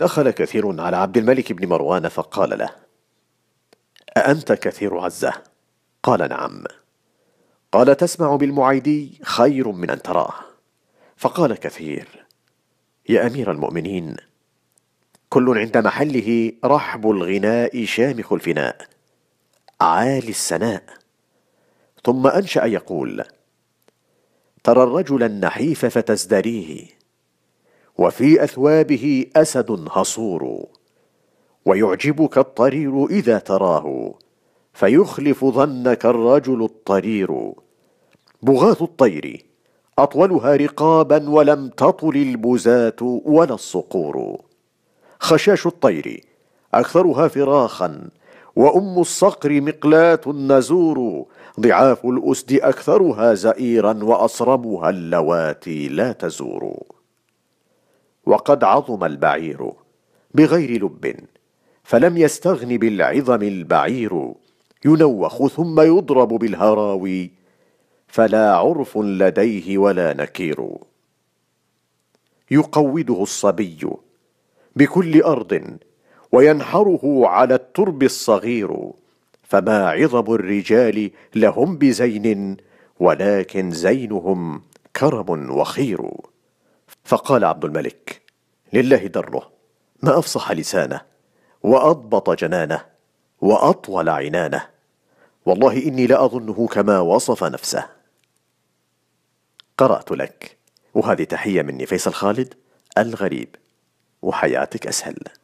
دخل كثير على عبد الملك بن مروان فقال له أأنت كثير عزة؟ قال نعم قال تسمع بالمعيدي خير من أن تراه فقال كثير يا أمير المؤمنين كل عند محله رحب الغناء شامخ الفناء عالي السناء ثم أنشأ يقول ترى الرجل النحيف فتزدريه وفي اثوابه اسد هصور ويعجبك الطرير اذا تراه فيخلف ظنك الرجل الطرير بغاة الطير اطولها رقابا ولم تطل البزاة ولا الصقور خشاش الطير اكثرها فراخا وام الصقر مقلاة النزور ضعاف الاسد اكثرها زئيرا واصربها اللواتي لا تزور وقد عظم البعير بغير لب فلم يستغن بالعظم البعير ينوخ ثم يضرب بالهراوي فلا عرف لديه ولا نكير يقوده الصبي بكل أرض وينحره على الترب الصغير فما عظم الرجال لهم بزين ولكن زينهم كرم وخير فقال عبد الملك لله دره ما أفصح لسانه وأضبط جنانه وأطول عنانه والله إني لا اظنه كما وصف نفسه قرأت لك وهذه تحية مني فيصل خالد الغريب وحياتك أسهل